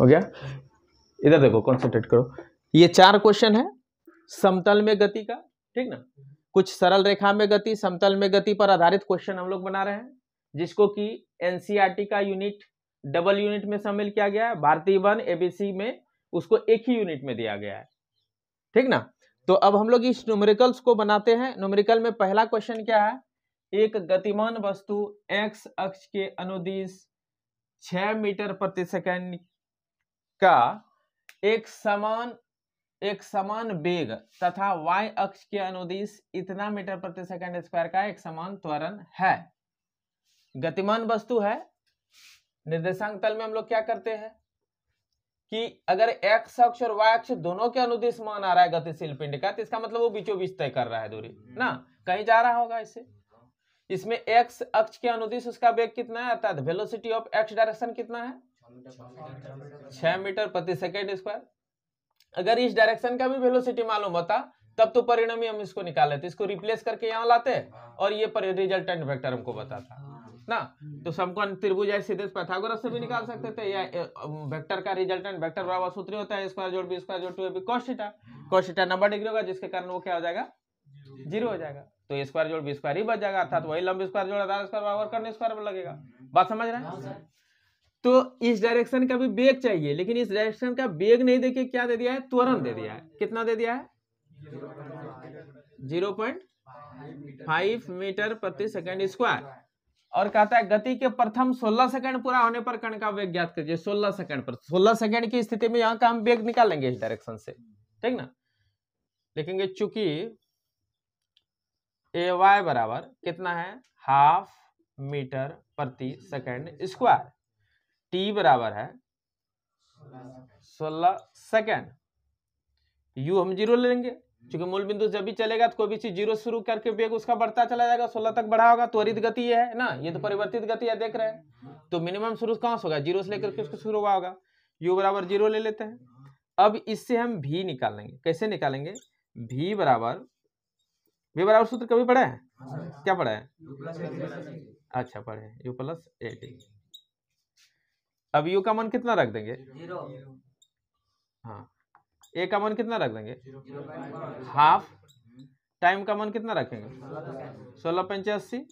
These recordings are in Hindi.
हो गया इधर देखो कॉन्सेंट्रेट करो ये चार क्वेश्चन है समतल में गति का ठीक ना कुछ सरल रेखा में गति समतल में गति पर आधारित क्वेश्चन हम लोग बना रहे हैं जिसको कि एनसीआरटी e का यूनिट डबल यूनिट में शामिल किया गया है भारतीय वन एबीसी में उसको एक ही यूनिट में दिया गया है ठीक ना तो अब हम लोग इस न्यूमेरिकल्स को बनाते हैं न्यूमेरिकल में पहला क्वेश्चन क्या है एक गतिमान वस्तु एक्स अक्ष के अनुदिश छ मीटर प्रति सेकेंड का एक समान एक समान वेग तथा y अक्ष के अनुदेश इतना मीटर प्रति सेकंड स्क्वायर का एक समान त्वरण है गतिमान वस्तु है निर्देशांक तल में हम लोग क्या करते हैं कि अगर x अक्ष और y अक्ष दोनों के अनुदेश मान आ रहा है गतिशील पिंड का तो इसका मतलब वो बीचों बीच तय कर रहा है दूरी ना कहीं जा रहा होगा इससे इसमें x अक्ष के अनुदेश उसका वेग कितना है अर्थात वेलोसिटी ऑफ एक्स डायरेक्शन कितना है छह मीटर प्रति सेकेंड स्क्वायर अगर इस डायरेक्शन का भी वेलोसिटी मालूम होता तब तो परिणामी हम इसको निकाल लेते इसको रिप्लेस करके यहाँ लाते हाँ। और ये रिजल्टेंट वेक्टर हमको बताता हाँ। ना तो समकोण त्रिभुज या सीधे पैथागोरस से भी निकाल सकते थे या वेक्टर का रिजल्टेंट वेक्टर बराबर सूत्र होता है स्क्वायर जोड़ बी स्क्वायर जोड़ two A B cos theta cos theta नब्बे डिग्री होगा जिसके कारण वो क्या हो जाएगा जीरो हो जाएगा तो स्क्वायर जोड़ बी स्क्वायर ही बच जाएगा अर्थात वही लंब स्क्वायर जोड़ आधार स्क्वायर बराबर करने स्क्वायर लगेगा बात समझ रहे हैं हाँ, तो इस डायरेक्शन का भी बेग चाहिए लेकिन इस डायरेक्शन का बेग नहीं देखिए क्या दे दिया है त्वरण दे दिया है कितना दे दिया है जीरो पॉइंट फाइव मीटर प्रति सेकंड स्क्वायर और कहता है गति के प्रथम 16 सेकंड पूरा होने पर कण का वेग ज्ञात करिए 16 सेकंड पर 16 सेकंड की स्थिति में यहाँ का हम वेग निकालेंगे इस डायरेक्शन से ठीक ना देखेंगे चूंकि ए वाई बराबर कितना है हाफ मीटर प्रति सेकंड स्क्वायर टी बराबर है सोलह सेकेंड यू हम जीरो ले लेंगे क्योंकि मूल बिंदु जब भी चलेगा तो कोई भी चीज जीरो शुरू करके बेग उसका बढ़ता चला जाएगा सोलह तक बढ़ा होगा त्वरित गति है ना ये तो हम्म। परिवर्तित गति है देख रहे हैं तो मिनिमम शुरू कहाँ से होगा जीरो से लेकर के उसको शुरू हुआ होगा यू बराबर जीरो ले लेते हैं अब इससे हम भी निकाल लेंगे कैसे निकालेंगे भी बराबर भी बराबर सूत्र कभी पढ़े हैं हाँ, क्या पढ़ा है अच्छा पढ़े यू प्लस एटी अब यू का मन कितना रख देंगे हाँ ए का मन कितना रख देंगे हाफ टाइम हम्म। का मन कितना रखेंगे सोलह पंचासी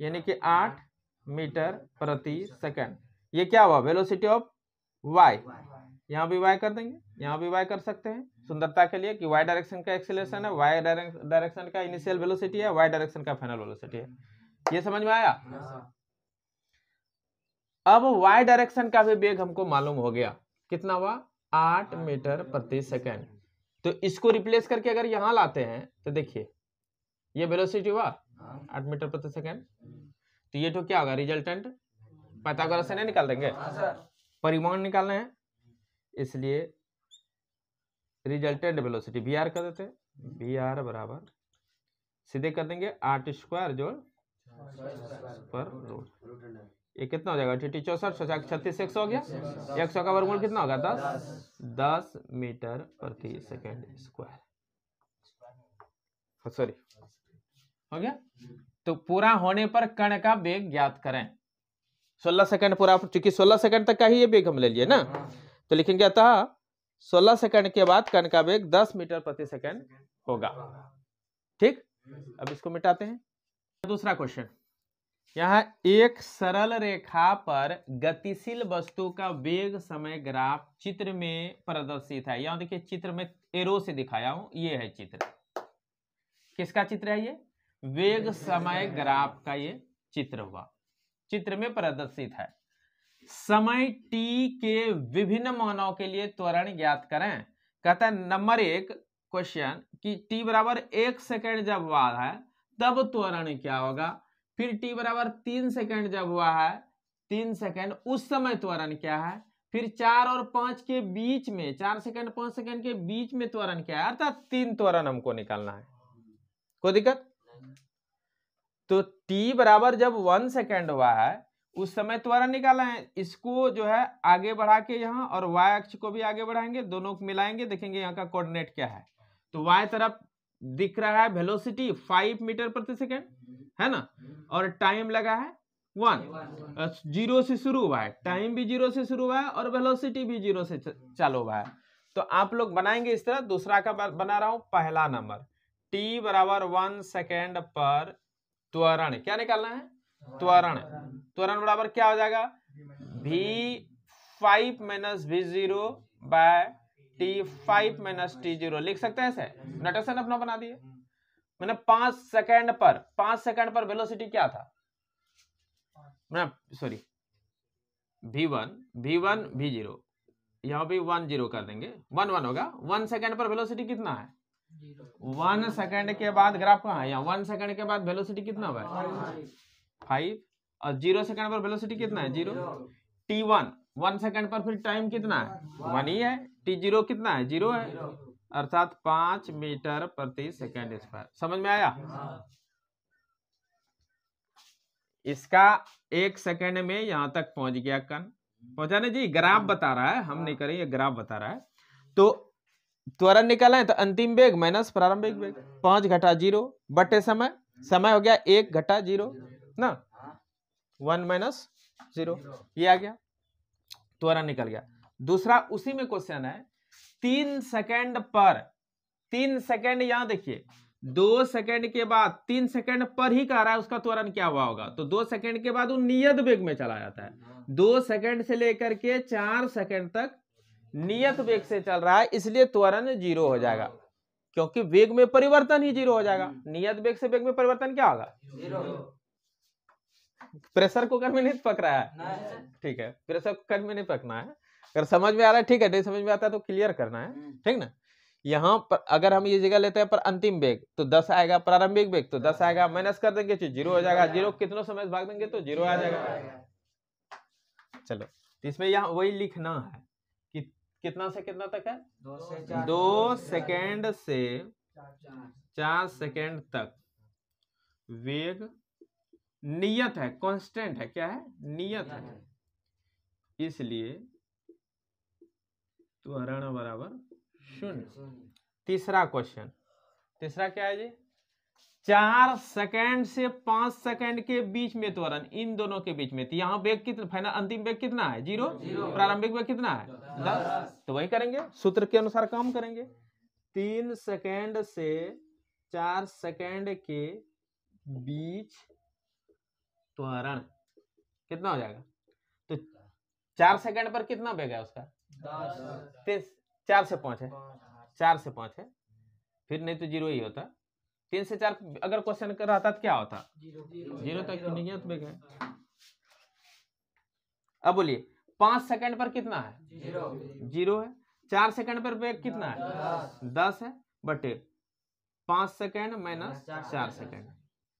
यानी कि हाँ। आठ मीटर प्रति सेकंड ये क्या हुआ वेलोसिटी ऑफ वाई यहाँ भी वाई कर देंगे यहाँ भी वाई कर सकते हैं सुंदरता के लिए कि वाई डायरेक्शन का एक्सेलेशन है वाई डायरेक्शन का इनिशियल वेलोसिटी है वाई डायरेक्शन का फाइनल वेलोसिटी है ये समझ में आया हाँ। अब y डायरेक्शन का भी वेग हमको मालूम हो गया कितना हुआ आठ मीटर प्रति सेकेंड तो इसको रिप्लेस करके अगर यहां लाते हैं तो देखिए ये वेलोसिटी हुआ आठ मीटर प्रति सेकेंड तो ये तो क्या होगा रिजल्टेंट पैथागोरस से नहीं निकाल देंगे हाँ, परिमाण निकालना है इसलिए रिजल्टेंट वेलोसिटी वी आर कर देते वी आर बराबर सीधे कर देंगे आठ स्क्वायर जोड़ हाँ, पर रोड ये कितना हो जाएगा टी चौसठ सौ छत्तीस एक सौ हो गया एक सौ का वर्गमूल कितना होगा दस दस मीटर प्रति सेकेंड स्क्वायर हाँ, सॉरी हो गया तो पूरा होने पर कण का वेग ज्ञात करें 16 सेकंड पूरा चूंकि 16 सेकंड तक का ही ये वेग हम ले लिए ना हाँ। तो लिखेंगे अतः 16 सेकंड के बाद कण का वेग 10 मीटर प्रति सेकंड होगा ठीक अब इसको मिटाते हैं दूसरा क्वेश्चन यहाँ एक सरल रेखा पर गतिशील वस्तु का वेग समय ग्राफ चित्र में प्रदर्शित है यहाँ देखिए चित्र में एरो से दिखाया हूं ये है चित्र किसका चित्र है ये वेग समय ग्राफ का ये चित्र हुआ चित्र में प्रदर्शित है समय टी के विभिन्न मानों के लिए त्वरण ज्ञात करें कहता है नंबर एक क्वेश्चन कि टी बराबर एक सेकेंड जब बाद है तब त्वरण क्या होगा फिर टी बराबर तीन सेकेंड जब हुआ है तीन सेकेंड उस समय त्वरण क्या है फिर चार और पांच के बीच में चार सेकंड पांच सेकंड के बीच में त्वरण क्या है अर्थात तीन त्वरण हमको निकालना है कोई दिक्कत तो टी बराबर जब वन सेकेंड हुआ है उस समय त्वरण निकाला है इसको जो है आगे बढ़ा के यहाँ और y अक्ष को भी आगे बढ़ाएंगे दोनों को मिलाएंगे देखेंगे यहाँ का कोऑर्डिनेट क्या है तो y तरफ दिख रहा है वेलोसिटी फाइव मीटर प्रति सेकेंड है ना और टाइम लगा है वन जीरो से शुरू हुआ है टाइम भी जीरो से शुरू हुआ है और वेलोसिटी भी जीरो से चालू हुआ है तो आप लोग बनाएंगे इस तरह दूसरा का बना रहा हूं पहला नंबर टी बराबर वन सेकेंड पर त्वरण क्या निकालना है त्वरण त्वरण बराबर क्या हो जाएगा v five minus v zero by t five minus t zero लिख सकते हैं ऐसे नोटेशन अपना बना दिए मैंने पांच सेकंड पर पांच सेकंड पर वेलोसिटी क्या था मैंने सॉरी भी वन भी वन भी जीरो यहां भी वन जीरो कर देंगे वन वन होगा वन सेकंड पर वेलोसिटी कितना है वन सेकंड के बाद ग्राफ कहा है यहाँ वन सेकंड के बाद वेलोसिटी कितना हुआ है फाइव और जीरो सेकंड पर वेलोसिटी कितना है zero t one one second पर फिर टाइम कितना है वन ही है टी जीरो कितना है जीरो है अर्थात पांच मीटर प्रति सेकेंड स्क्वायर समझ में आया इसका एक सेकेंड में यहां तक पहुंच गया कण पहुंचा ना जी ग्राफ बता रहा है हम नहीं करें ये ग्राफ बता रहा है तो त्वरण निकाला है तो अंतिम वेग माइनस प्रारंभिक वेग पांच घटा जीरो बटे समय समय हो गया एक घटा जीरो ना वन माइनस जीरो ये आ गया त्वरण निकल गया दूसरा उसी में क्वेश्चन है तीन सेकंड पर तीन सेकंड यहां देखिए दो सेकंड के बाद तीन सेकंड पर ही कह रहा है उसका त्वरण क्या हुआ होगा तो दो सेकंड के बाद वो नियत वेग में चला जाता है दो सेकंड से लेकर के चार सेकंड तक नियत वेग से चल रहा है इसलिए त्वरण जीरो हो जाएगा क्योंकि वेग में परिवर्तन ही जीरो हो जाएगा नियत वेग से वेग में परिवर्तन क्या होगा प्रेशर कुकर में नहीं पक रहा है ठीक है प्रेशर कुकर में नहीं पकना है अगर समझ में आ रहा है ठीक है नहीं समझ में आता है तो क्लियर करना है हम्म। ठीक ना यहाँ पर अगर हम ये जगह लेते हैं पर अंतिम बेग तो दस आएगा प्रारंभिक बेग तो दस आएगा माइनस कर देंगे जीरो हो जाएगा जीरो कितनों समय भाग देंगे तो जीरो आ जाएगा चलो तो इसमें यहाँ वही लिखना है कि कितना से कितना तक है दो, दो सेकेंड से चार सेकेंड तक वेग नियत है कांस्टेंट है क्या है नियत है इसलिए तो हराना बराबर शून्य तीसरा क्वेश्चन तीसरा क्या है जी चार सेकंड से पांच सेकंड के बीच में त्वरण इन दोनों के बीच में तो यहाँ बेग कितना फाइनल अंतिम बेग कितना है जीरो, जीरो। प्रारंभिक बेग कितना है दस तो वही करेंगे सूत्र के अनुसार काम करेंगे तीन सेकंड से चार सेकंड के बीच त्वरण कितना हो जाएगा तो चार सेकंड पर कितना बेग है उसका तीन चार से पाँच है चार से पाँच है फिर नहीं तो जीरो ही होता तीन से चार अगर क्वेश्चन कर था तो क्या होता जीरो तक तो नहीं तो है अब बोलिए पांच सेकंड पर कितना है जीरो है चार सेकंड पर ब्रेक कितना है दस है बटे पांच सेकंड माइनस चार सेकंड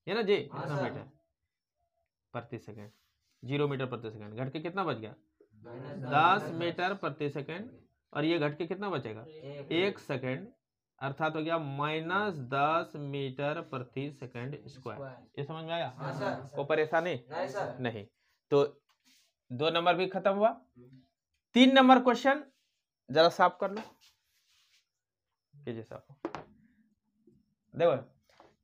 है ना जी कितना मीटर प्रति सेकंड जीरो मीटर प्रति सेकंड घट के कितना बच गया दस मीटर प्रति सेकेंड और ये घट के कितना बचेगा एक सेकेंड अर्थात हो गया माइनस दस मीटर प्रति सेकंड स्क्वायर ये समझ में आया वो हाँ परेशानी नहीं तो दो नंबर भी खत्म हुआ तीन नंबर क्वेश्चन जरा साफ कर लो कीजिए साफ देखो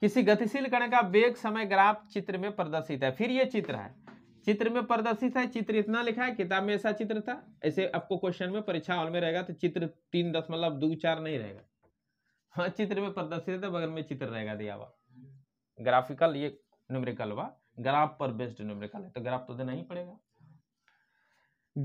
किसी गतिशील कण का वेग समय ग्राफ चित्र में प्रदर्शित है फिर ये चित्र है चित्र में प्रदर्शित है चित्र इतना लिखा है किताब में ऐसा चित्र था ऐसे आपको क्वेश्चन में परीक्षा हॉल में रहेगा तो चित्र तीन दशमलव दो चार नहीं रहेगा हाँ चित्र में प्रदर्शित है तो बगल में चित्र रहेगा दिया हुआ ग्राफिकल ये न्यूमेरिकल हुआ ग्राफ पर बेस्ड न्यूमेरिकल है तो ग्राफ तो देना ही पड़ेगा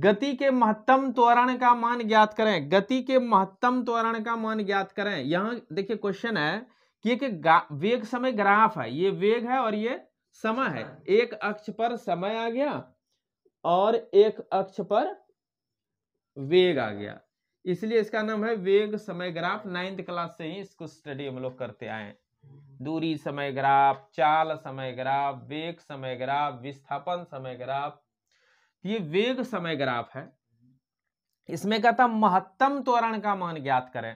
गति के महत्तम त्वरण का मान ज्ञात करें गति के महत्तम त्वरण का मान ज्ञात करें यहां देखिए क्वेश्चन है कि एक वेग समय ग्राफ है ये वेग है और ये समय है हाँ। एक अक्ष पर समय आ गया और एक अक्ष पर वेग आ गया इसलिए इसका नाम है वेग समय ग्राफ नाइन्थ क्लास से ही इसको स्टडी हम लोग करते आए दूरी समय ग्राफ चाल समय ग्राफ वेग समय ग्राफ विस्थापन समय ग्राफ तो ये वेग समय ग्राफ है इसमें कहता महत्तम त्वरण का मान ज्ञात करें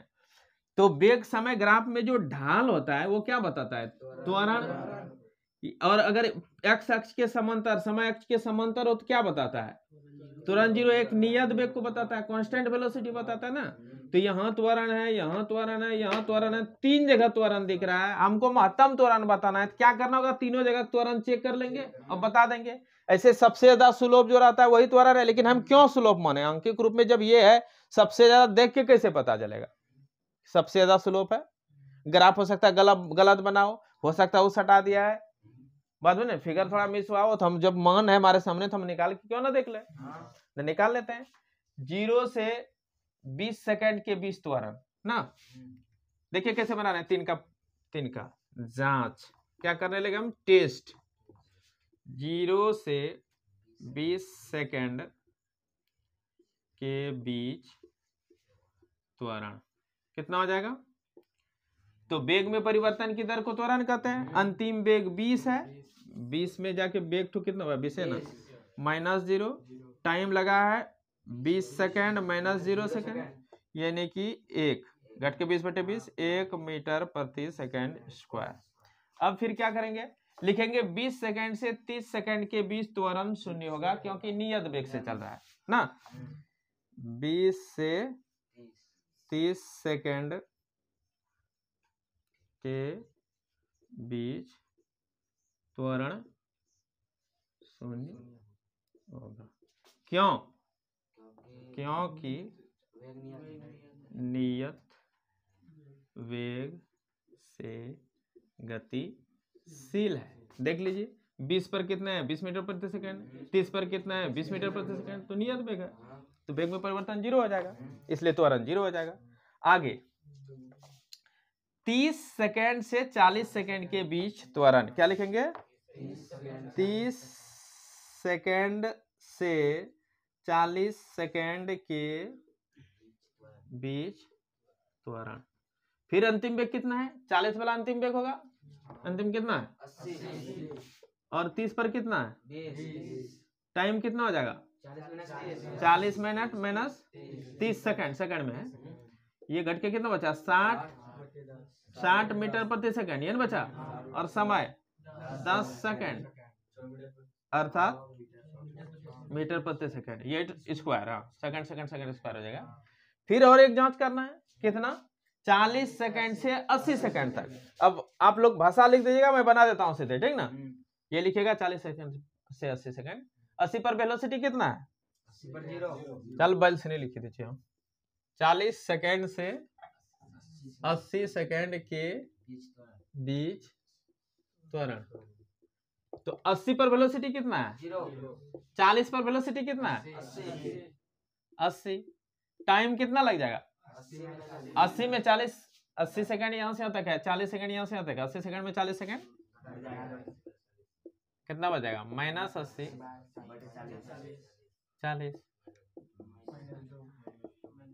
तो वेग समय ग्राफ में जो ढाल होता है वो क्या बताता है त्वरण और अगर एक्स अक्ष के समांतर समय अक्ष के समांतर हो तो क्या बताता है तुरंत जीरो एक नियत वेग को बताता है कांस्टेंट वेलोसिटी बताता है ना तो यहाँ त्वरण है यहाँ त्वरण है यहाँ त्वरण है तीन जगह त्वरण दिख रहा है हमको महत्तम त्वरण बताना है तो क्या करना होगा तीनों जगह त्वरण चेक कर लेंगे और बता देंगे ऐसे सबसे ज्यादा सुलोभ जो रहता है वही त्वरण है लेकिन हम क्यों सुलोभ माने अंकिक रूप में जब ये है सबसे ज्यादा देख के कैसे पता चलेगा सबसे ज्यादा सुलोभ है ग्राफ हो सकता है गलत गलत बनाओ हो सकता है उस हटा दिया है बाद में फिगर थोड़ा मिस हुआ हो तो हम जब मन है हमारे सामने तो हम निकाल के क्यों ना देख ले तो निकाल लेते हैं जीरो से बीस सेकेंड के बीच त्वरण ना हम्म। देखिए कैसे रहे हैं तीन का तीन का जांच क्या करने लगे हम टेस्ट जीरो से बीस सेकेंड के बीच त्वरण कितना हो जाएगा तो बेग में परिवर्तन की दर को त्वरण कहते हैं हम्म। अंतिम बेग बीस है बीस में जाके बेग टू तो कितना हुआ बीस है ना माइनस जीरो टाइम लगा है बीस सेकेंड माइनस जीरो सेकेंड यानी कि एक घट के बीस बटे बीस हाँ। एक मीटर प्रति सेकेंड स्क्वायर अब फिर क्या करेंगे लिखेंगे 20 सेकंड से 30 सेकंड के बीच त्वरण शून्य होगा क्योंकि नियत वेग से चल रहा है ना 20 हम्म। से 30 सेकंड के बीच त्वरण शून्य होगा क्यों क्योंकि नियत वेग से गतिशील है देख लीजिए बीस पर कितना है बीस मीटर प्रति सेकंड तीस पर कितना है बीस मीटर प्रति सेकंड तो नियत वेग है तो वेग में परिवर्तन जीरो हो जाएगा इसलिए त्वरण जीरो हो जाएगा आगे तीस सेकेंड से चालीस सेकेंड के बीच त्वरण क्या लिखेंगे तीस सेकेंड से चालीस सेकेंड के बीच त्वरण फिर अंतिम वेग कितना है चालीस वाला अंतिम वेग होगा अंतिम कितना है और तीस पर कितना है टाइम कितना हो जाएगा चालीस मिनट माइनस तीस सेकेंड सेकेंड में है ये घट के कितना बचा साठ साठ मीटर प्रति सेकंड ये बचा और समय दस सेकंड अर्थात मीटर प्रति सेकंड ये स्क्वायर हाँ सेकंड सेकंड सेकंड स्क्वायर हो जाएगा फिर और एक जांच करना है कितना चालीस सेकंड से अस्सी सेकंड तक अब आप लोग भाषा लिख दीजिएगा मैं बना देता हूँ सीधे ठीक ना ये लिखेगा चालीस सेकंड से अस्सी सेकंड अस्सी पर वेलोसिटी कितना है चल बल से नहीं लिखी दीजिए हम चालीस सेकंड से अस्सी सेकेंड के बीच त्वरण तो अस्सी पर वेलोसिटी कितना है चालीस पर वेलोसिटी कितना है अस्सी टाइम कितना लग जाएगा अस्सी में चालीस अस्सी सेकेंड यहां से यहां तक है चालीस सेकेंड यहां से यहां तक है अस्सी सेकेंड में चालीस सेकेंड कितना बचेगा माइनस अस्सी चालीस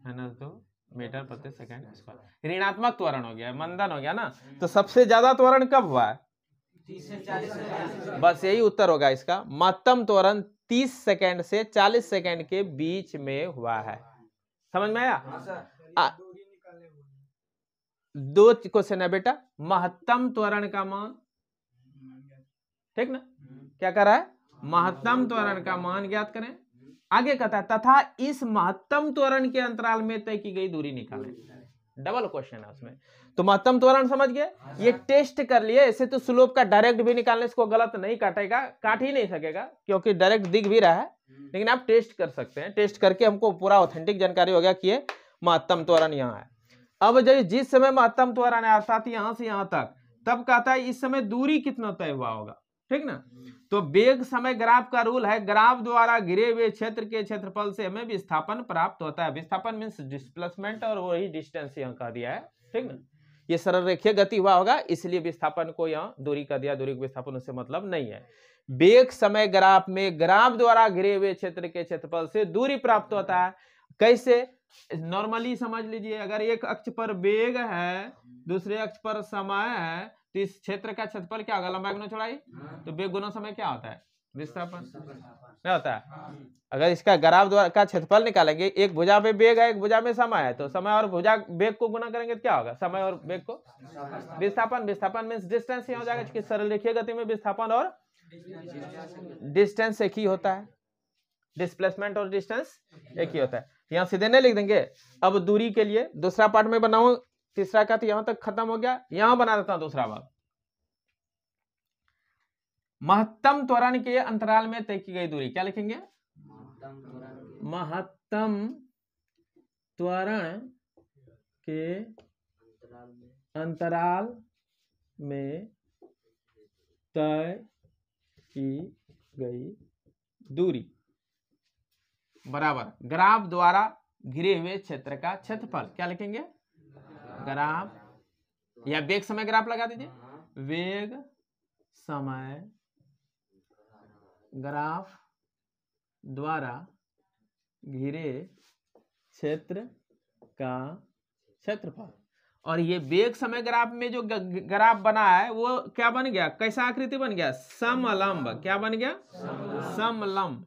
माइनस दो मीटर प्रति सेकंड स्क्वायर ऋणात्मक त्वरण हो गया मंदन हो गया ना हाँ। तो सबसे ज्यादा त्वरण कब हुआ है बस यही उत्तर होगा इसका महत्तम त्वरण 30 सेकंड से 40 सेकंड के बीच में हुआ है समझ में आया हाँ, दो क्वेश्चन है बेटा महत्तम त्वरण का मान ठीक ना हम्म। क्या कर रहा है हाँ, महत्तम त्वरण का मान ज्ञात करें आगे कहता है तथा इस महत्तम त्वरण के अंतराल में तय की गई दूरी निकाले डबल क्वेश्चन है उसमें तो महत्तम त्वरण समझ गए हाँ। ये टेस्ट कर लिए ऐसे तो स्लोप का डायरेक्ट भी निकालने इसको गलत नहीं काटेगा काट ही नहीं सकेगा क्योंकि डायरेक्ट दिख भी रहा है हम्म। लेकिन आप टेस्ट कर सकते हैं टेस्ट करके हमको पूरा ऑथेंटिक जानकारी हो गया कि ये महत्तम त्वरण यहाँ है अब जब जिस समय महत्तम त्वरण है अर्थात यहाँ से यहाँ तक तब कहता है इस समय दूरी कितना तय हुआ होगा ठीक ना हम्म। तो बेग समय ग्राफ का रूल है ग्राफ द्वारा गिरे हुए क्षेत्र के क्षेत्रफल से हमें विस्थापन प्राप्त होता है विस्थापन मीन्स डिस्प्लेसमेंट और वही डिस्टेंस यहाँ कह दिया है ठीक ना ये सरल रेखीय गति हुआ होगा इसलिए विस्थापन को यहाँ दूरी का दिया दूरी विस्थापन उससे मतलब नहीं है बेग समय ग्राफ में ग्राफ द्वारा घिरे हुए क्षेत्र के क्षेत्रफल से दूरी प्राप्त होता है कैसे नॉर्मली समझ लीजिए अगर एक अक्ष पर बेग है दूसरे अक्ष पर समय है तो इस क्षेत्र का क्षेत्रफल क्या होगा लंबाई गुना चौड़ाई हाँ। तो बे गुना समय क्या होता है विस्थापन क्या होता है हाँ। अगर इसका ग्राफ द्वारा का क्षेत्रफल निकालेंगे एक भुजा में बेग है एक भुजा में समय है तो समय और भुजा बेग को गुना करेंगे तो क्या होगा समय और बेग को विस्थापन विस्थापन मीन्स डिस्टेंस ही हो जाएगा क्योंकि सरल रेखीय गति में विस्थापन और डिस्टेंस एक ही होता है डिस्प्लेसमेंट और डिस्टेंस एक ही होता है यहाँ सीधे नहीं लिख देंगे अब दूरी के लिए दूसरा पार्ट में बनाऊ तीसरा का तो यहां तक खत्म हो गया यहां बना देता हूं दूसरा भाग महत्तम त्वरण के अंतराल में तय की गई दूरी क्या लिखेंगे महत्तम त्वरण के अंतराल में तय की गई दूरी बराबर ग्राफ द्वारा घिरे हुए क्षेत्र का क्षेत्रफल क्या लिखेंगे ग्राफ या वेग समय ग्राफ लगा दीजिए वेग समय ग्राफ द्वारा घिरे क्षेत्र का क्षेत्रफल और ये वेग समय ग्राफ में जो ग्राफ बना है वो क्या बन गया कैसा आकृति बन गया समलंब क्या बन गया समलंब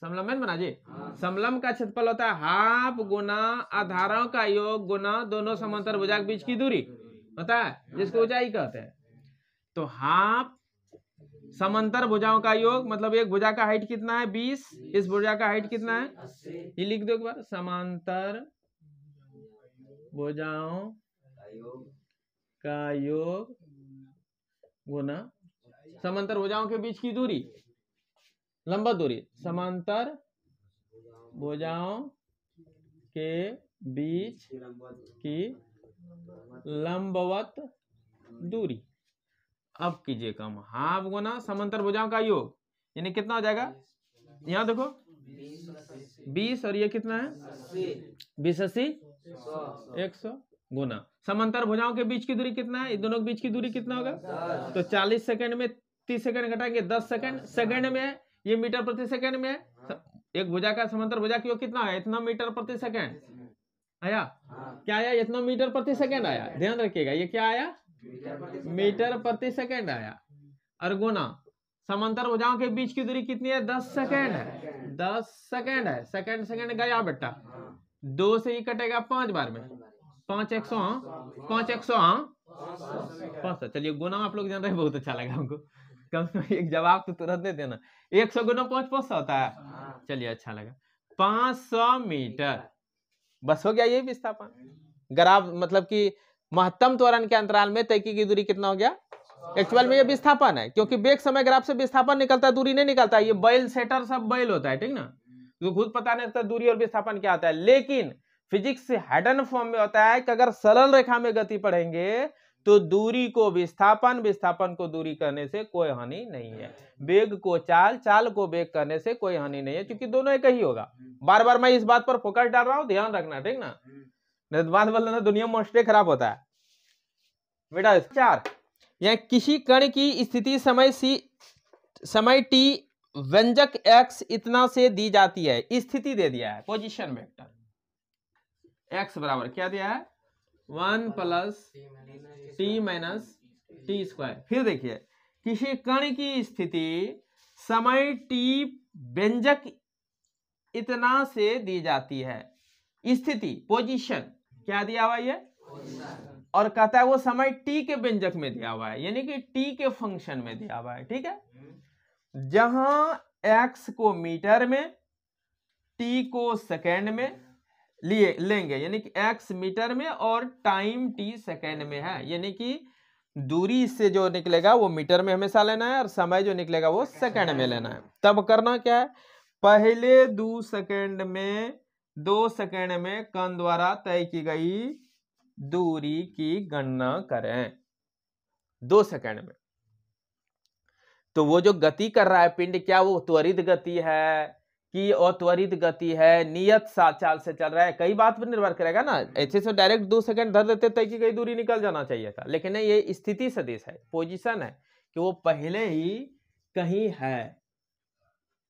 समलम है बना जी हाँ। समलम का क्षेत्रफल होता है हाफ गुना आधारों का योग गुना दोनों समांतर भुजा के बीच की दूरी होता है जिसको ऊंचाई कहते हैं तो हाफ समांतर भुजाओं का योग मतलब एक भुजा का हाइट कितना है बीस इस भुजा का हाइट कितना है ये लिख दो एक बार समांतर भुजाओं का योग गुना समांतर भुजाओं के बीच की दूरी लंबा दूरी समांतर भुजाओं के बीच की लंबवत दूरी अब कीजिए कम हाफ गुना समांतर भुजाओं का योग यानी कितना हो जाएगा यहां देखो बीस और ये कितना है बीस अस्सी एक सौ गुना समांतर भुजाओं के बीच की दूरी कितना है दोनों के बीच की दूरी कितना होगा तो चालीस सेकंड में तीस सेकंड घटाएंगे दस सेकंड सेकंड में ये मीटर प्रति सेकेंड में है हाँ। एक भुजा का समांतर भुजा की कितना है इतना मीटर प्रति सेकेंड आया हाँ। क्या आया इतना मीटर प्रति सेकेंड आया ध्यान रखिएगा ये क्या आया मीटर प्रति सेकेंड आया और गुना समांतर भुजाओं के बीच की दूरी कितनी है दस सेकेंड है दस सेकेंड है सेकेंड सेकेंड गया बेटा हाँ। दो से ही कटेगा पांच बार में पांच एक सौ हाँ? पांच एक सौ पांच सौ चलिए गुना आप लोग जान रहे हैं बहुत अच्छा लगा हमको कम से कम एक जवाब तो तुरंत दे देना एक सौ गुना पांच पांच सौ होता है हाँ। चलिए अच्छा लगा पांच सौ मीटर बस हो गया ये विस्थापन ग्राफ मतलब कि महत्तम त्वरण के अंतराल में तैकी की दूरी कितना हो गया एक्चुअल में ये विस्थापन है क्योंकि बेग समय ग्राफ से विस्थापन निकलता है दूरी नहीं निकलता ये बैल सेटर सब बैल होता है ठीक ना तो खुद पता नहीं लगता दूरी और विस्थापन क्या होता है लेकिन फिजिक्स हेडन फॉर्म में होता है कि अगर सरल रेखा में गति पढ़ेंगे तो दूरी को विस्थापन विस्थापन को दूरी करने से कोई हानि नहीं है वेग को चाल चाल को वेग करने से कोई हानि नहीं है क्योंकि दोनों एक ही होगा बार बार मैं इस बात पर फोकस डाल रहा हूँ ध्यान रखना ठीक ना तो बात बोल ना दुनिया मोस्टे खराब होता है बेटा चार या किसी कण की स्थिति समय सी समय टी व्यंजक एक्स इतना से दी जाती है स्थिति दे दिया है पोजिशन वेक्टर एक्स बराबर क्या दिया है one plus t minus t square फिर देखिए किसी कण की स्थिति समय टी व्यंजक इतना से दी जाती है स्थिति पोजीशन क्या दिया हुआ ये और कहता है वो समय टी के व्यंजक में दिया हुआ है यानी कि टी के फंक्शन में दिया हुआ है ठीक है हम्म। जहां एक्स को मीटर में टी को सेकेंड में लिए लेंगे यानी कि एक्स मीटर में और टाइम टी सेकेंड में है यानी कि दूरी से जो निकलेगा वो मीटर में हमेशा लेना है और समय जो निकलेगा वो सेकेंड में लेना है तब करना क्या है पहले दो सेकेंड में दो सेकेंड में कण द्वारा तय की गई दूरी की गणना करें दो सेकेंड में तो वो जो गति कर रहा है पिंड क्या वो त्वरित गति है की और त्वरित गति है नियत चाल से चल रहा है कई बात पर निर्भर करेगा ना हम्म। ऐसे से तो डायरेक्ट दो सेकंड धर देते तय की कई दूरी निकल जाना चाहिए था लेकिन ये स्थिति सदिश है पोजिशन है कि वो पहले ही कहीं है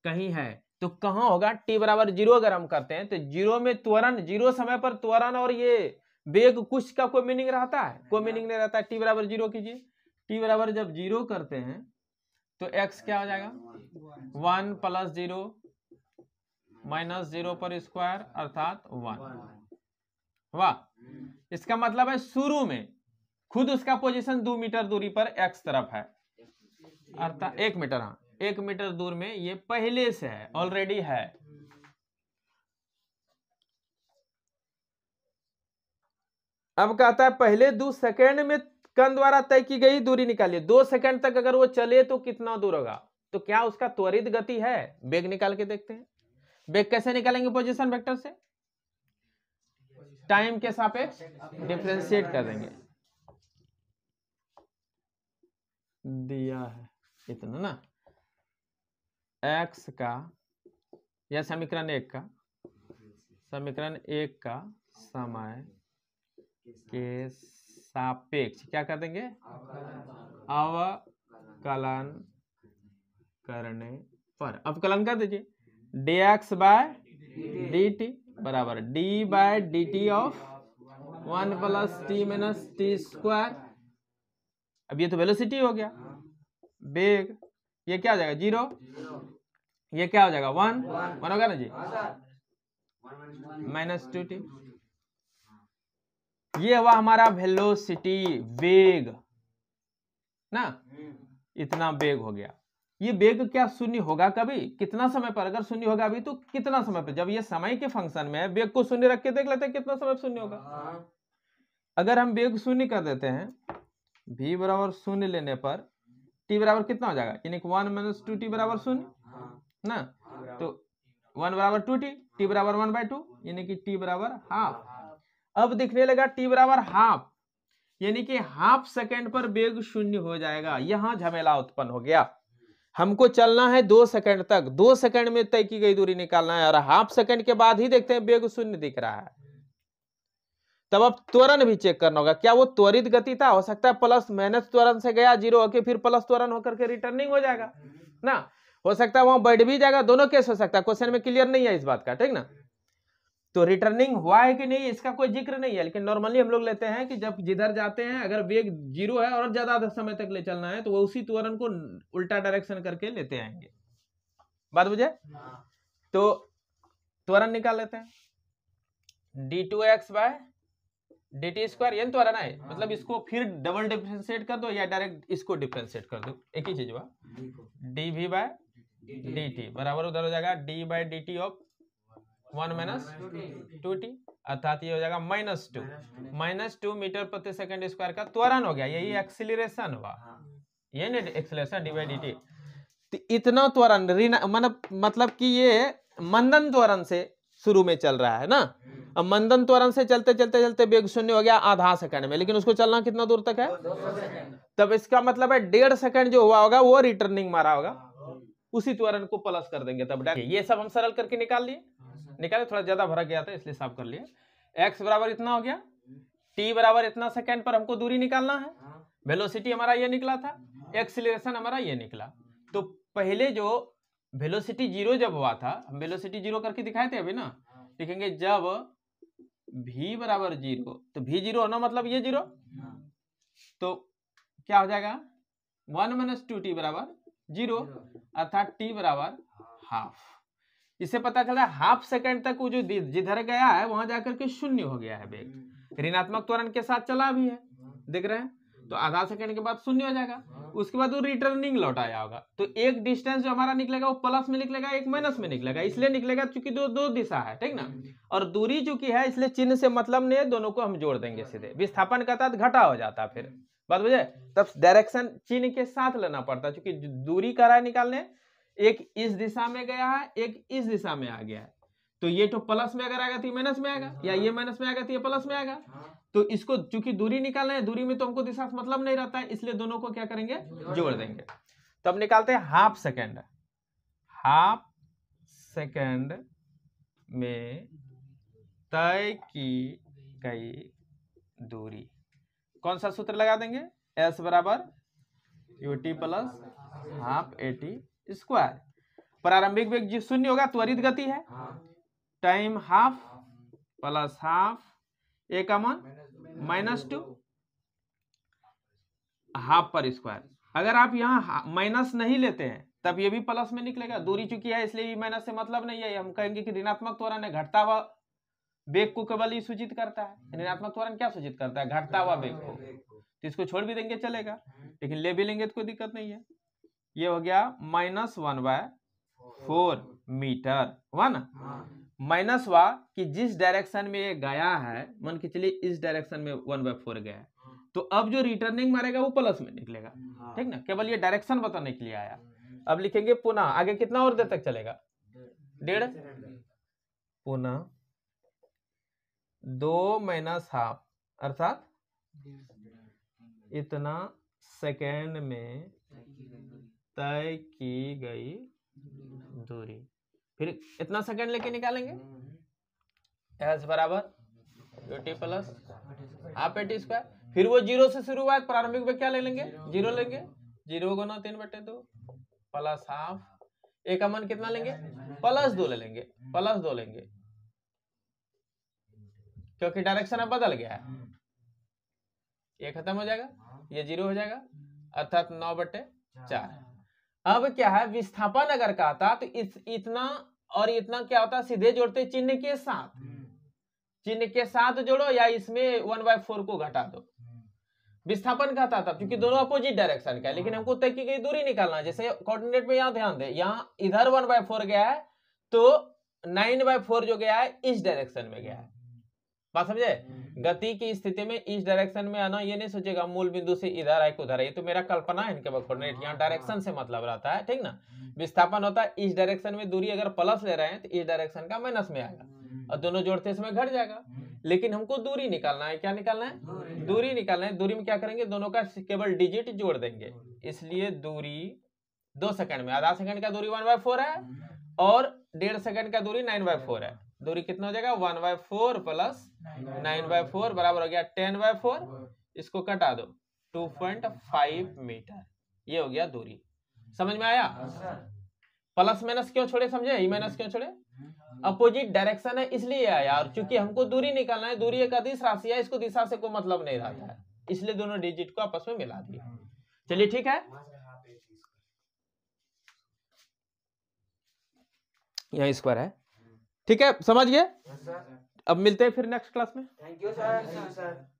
कहीं है तो कहाँ होगा टी बराबर जीरो अगर हम करते हैं तो जीरो में त्वरण जीरो समय पर त्वरण और ये वेग कुछ का कोई मीनिंग रहता है कोई मीनिंग नहीं रहता है टी बराबर जीरो कीजिए टी बराबर जब जीरो करते हैं तो एक्स क्या हो जाएगा one plus zero minus zero पर स्क्वायर अर्थात वन वाह इसका मतलब है शुरू में खुद उसका पोजीशन दो मीटर दूरी पर एक्स तरफ है अर्थात एक मीटर हाँ एक मीटर दूर में ये पहले से है ऑलरेडी है अब कहता है पहले दो सेकेंड में कण द्वारा तय की गई दूरी निकालिए दो सेकंड तक अगर वो चले तो कितना दूर होगा तो क्या उसका त्वरित गति है बेग निकाल के देखते हैं वेग कैसे निकालेंगे पोजिशन वेक्टर से टाइम के सापेक्ष डिफ्रेंशिएट कर देंगे दिया है इतना ना एक्स का या समीकरण एक का समीकरण एक का समय के सापेक्ष क्या कर देंगे अवकलन करने पर अवकलन कर दीजिए d x by d t बराबर d by d t of one plus t minus t square अब ये तो वेलोसिटी हो गया वेग ये क्या हो जाएगा जीरो ये क्या हो जाएगा वन वन होगा ना जी माइनस टू टी ये हुआ हमारा वेलोसिटी वेग ना इतना वेग हो गया ये वेग क्या शून्य होगा कभी कितना समय पर अगर शून्य होगा अभी तो कितना समय पर जब ये समय के फंक्शन में है वेग को शून्य रख के देख लेते हैं कितना समय शून्य होगा हाँ। अगर हम वेग शून्य कर देते हैं भी बराबर शून्य लेने पर टी बराबर कितना हो जाएगा यानी वन माइनस टू टी बराबर शून्य ना तो वन बराबर टू टी टी बराबर वन बाय टू यानी कि टी बराबर हाफ अब दिखने लगा टी बराबर हाफ यानी कि हाफ सेकेंड पर वेग शून्य हो जाएगा यहां झमेला उत्पन्न हो गया हमको चलना है दो सेकंड तक दो सेकंड में तय की गई दूरी निकालना है और हाफ सेकंड के बाद ही देखते हैं बेग शून्य दिख रहा है तब अब त्वरण भी चेक करना होगा क्या वो त्वरित गति था हो सकता है प्लस माइनस त्वरण से गया जीरो होके फिर प्लस त्वरण होकर के रिटर्निंग हो जाएगा ना हो सकता है वहां बैठ भी जाएगा दोनों केस हो सकता है क्वेश्चन में क्लियर नहीं है इस बात का ठीक ना तो रिटर्निंग हुआ है कि नहीं इसका कोई जिक्र नहीं है लेकिन नॉर्मली हम लोग लेते हैं कि जब जिधर जाते हैं अगर वेग जीरो है और ज्यादा समय तक ले चलना है तो वो उसी त्वरण को उल्टा डायरेक्शन करके लेते आएंगे बात मुझे हाँ। तो त्वरण निकाल लेते हैं d two x by d t square ये त्वरण है हाँ। मतलब इसको फिर डबल डिफ्रेंशिएट कर दो या डायरेक्ट इसको डिफ्रेंशिएट कर दो एक ही चीज हुआ d v by d t बराबर उधर हो जाएगा d by d t of one minus two t अर्थात ये हो जाएगा minus two minus two metre प्रति सेकंड स्क्वायर का त्वरण हो गया यही एक्सिलेशन हुआ हाँ। ये नहीं एक्सिलेशन डिवाइड तो इतना त्वरण ऋण मतलब मतलब कि ये मंदन त्वरण से शुरू में चल रहा है ना अब मंदन त्वरण से चलते चलते चलते वेग शून्य हो गया आधा सेकंड में लेकिन उसको चलना कितना दूर तक है तब इसका मतलब है डेढ़ सेकंड जो हुआ होगा वो रिटर्निंग मारा होगा हाँ। उसी त्वरण को प्लस कर देंगे तब ये सब हम सरल करके निकाल लिए निकाले थोड़ा ज़्यादा भरा गया था इसलिए साफ कर लिए एक्स बराबर इतना हो गया टी बराबर इतना सेकेंड पर हमको दूरी निकालना है वेलोसिटी हाँ। हमारा ये निकला था एक्सिलेशन हमारा ये निकला तो पहले जो वेलोसिटी जीरो जब हुआ था हम वेलोसिटी जीरो करके दिखाए थे अभी ना लिखेंगे हाँ। जब भी बराबर जीरो तो भी जीरो होना मतलब ये जीरो हाँ। तो क्या हो जाएगा वन माइनस टू टी बराबर जीरो अर्थात टी बराबर हाफ इससे पता चला हाफ सेकंड तक वो जो जिधर गया है वहां जाकर के शून्य हो गया है वेग हम्म। ऋणात्मक त्वरण के साथ चला भी है देख रहे हैं तो आधा सेकंड के बाद शून्य हो जाएगा हाँ। उसके बाद वो रिटर्निंग लौट आया होगा तो एक डिस्टेंस जो हमारा निकलेगा वो प्लस में निकलेगा एक माइनस में निकलेगा इसलिए निकलेगा चूंकि दो दो दिशा है ठीक ना हम्म। और दूरी चूंकि है इसलिए चिन्ह से मतलब नहीं है दोनों को हम जोड़ देंगे सीधे विस्थापन का तहत घटा हो जाता फिर बात बुझे तब डायरेक्शन चिन्ह के साथ लेना पड़ता है चूंकि दूरी कराए निकालने एक इस दिशा में गया है एक इस दिशा में आ गया है तो ये तो प्लस में अगर आएगा तो ये माइनस में आएगा या ये माइनस में आएगा तो ये प्लस में आएगा हाँ। तो इसको चूंकि दूरी निकालना है दूरी में तो हमको दिशा मतलब नहीं रहता है इसलिए दोनों को क्या करेंगे जोड़ देंगे तो अब निकालते हैं हाफ सेकेंड हाफ सेकेंड में तय की गई दूरी कौन सा सूत्र लगा देंगे एस बराबर u t plus half a t square प्रारंभिक वेग जी शून्य होगा त्वरित गति है हाँ। Time half plus half a common minus two half पर स्क्वायर अगर आप यहाँ माइनस नहीं लेते हैं तब ये भी प्लस में निकलेगा दूरी चुकी है इसलिए माइनस से मतलब नहीं है हम कहेंगे कि ऋणात्मक त्वरण है घटता हुआ वेग को केवल ही सूचित करता है हम्म। ऋणात्मक त्वरण क्या सूचित करता है घटता हुआ वेग को तो इसको छोड़ भी देंगे चलेगा हम्म। लेकिन ले भी लेंगे तो कोई दिक्कत नहीं है ये हो गया minus one by four metre one हाँ। माइनस वा कि जिस डायरेक्शन में ये गया है मन के चलिए इस डायरेक्शन में वन बाय फोर गया तो अब जो रिटर्निंग मारेगा वो प्लस में निकलेगा हाँ। ठीक ना केवल ये डायरेक्शन बताने के लिए आया अब लिखेंगे पुनः आगे कितना और देर तक चलेगा डेढ़ पुनः दो माइनस हाफ अर्थात इतना सेकेंड में तय की गई दूरी फिर इतना सेकंड लेके निकालेंगे एस बराबर u t plus half at square फिर वो जीरो से शुरू हुआ प्रारंभिक में क्या ले लेंगे जीरो लेंगे जीरो को ना तीन बटे दो प्लस हाफ एक अमन कितना लेंगे प्लस दो ले लेंगे प्लस दो लेंगे क्योंकि डायरेक्शन अब बदल गया है ये खत्म हो जाएगा ये जीरो हो जाएगा अर्थात नौ बटे चार अब क्या है विस्थापन अगर कहता तो इस इतना और इतना क्या होता सीधे जोड़ते चिन्ह के साथ हम्म। चिन्ह के साथ जोड़ो या इसमें वन बाय फोर को घटा दो हम्म। विस्थापन कहता था क्योंकि हम्म। दोनों अपोजिट डायरेक्शन का है लेकिन हमको हाँ। तय की गई दूरी निकालना जैसे कोऑर्डिनेट में यहाँ ध्यान दे यहाँ इधर वन बाय फोर गया है तो नाइन बाय फोर जो गया है इस डायरेक्शन में गया है बात समझे हम्म। गति की स्थिति में इस डायरेक्शन में आना ये नहीं सोचेगा मूल बिंदु से इधर आए उधर आए तो मेरा कल्पना है इनके कोऑर्डिनेट यहाँ डायरेक्शन हाँ। से मतलब रहता है ठीक ना हम्म। विस्थापन होता है इस डायरेक्शन में दूरी अगर प्लस ले रहे हैं तो इस डायरेक्शन का माइनस में आएगा हम्म। और दोनों जोड़ते समय घट जाएगा लेकिन हमको दूरी निकालना है क्या निकालना है दूरी निकालना है दूरी में क्या करेंगे दोनों का केवल डिजिट जोड़ देंगे इसलिए दूरी दो सेकंड में आधा सेकंड का दूरी वन बाय फोर है और डेढ़ सेकंड का दूरी नाइन बाय फोर है दूरी कितना हो जाएगा one by four plus nine by four बराबर हो गया टेन बाय फोर इसको कटा दो टू पॉइंट फाइव मीटर ये हो गया दूरी समझ में आया हाँ, प्लस माइनस क्यों छोड़े समझे ही माइनस क्यों छोड़े हम्म। अपोजिट डायरेक्शन है इसलिए आया और चूंकि हमको दूरी निकालना है दूरी एक अधिस राशि है इसको दिशा से कोई मतलब नहीं रहता है इसलिए दोनों डिजिट को आपस में मिला दिए हम्म। चलिए ठीक है यहाँ स्क्वायर है ठीक है समझ गए अब मिलते हैं फिर नेक्स्ट क्लास में थैंक यू सर